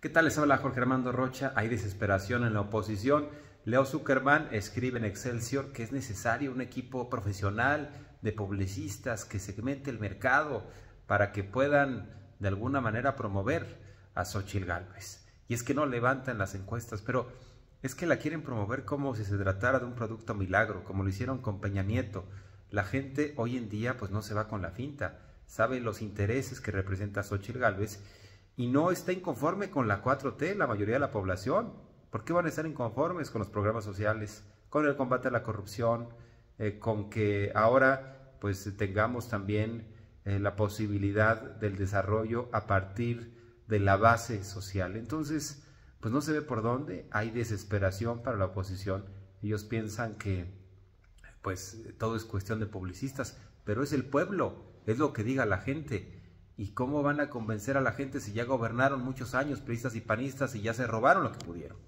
¿Qué tal? Les habla Jorge Armando Rocha. Hay desesperación en la oposición. Leo Zuckerman escribe en Excelsior que es necesario un equipo profesional de publicistas que segmente el mercado para que puedan de alguna manera promover a Xochitl Gálvez. Y es que no levantan las encuestas, pero es que la quieren promover como si se tratara de un producto milagro, como lo hicieron con Peña Nieto. La gente hoy en día pues no se va con la finta, sabe los intereses que representa Xochitl Gálvez y no está inconforme con la 4T la mayoría de la población. ¿Por qué van a estar inconformes con los programas sociales, con el combate a la corrupción, eh, con que ahora pues tengamos también eh, la posibilidad del desarrollo a partir de la base social? Entonces, pues no se ve por dónde, hay desesperación para la oposición. Ellos piensan que pues todo es cuestión de publicistas, pero es el pueblo, es lo que diga la gente ¿Y cómo van a convencer a la gente si ya gobernaron muchos años, priistas y panistas, y ya se robaron lo que pudieron?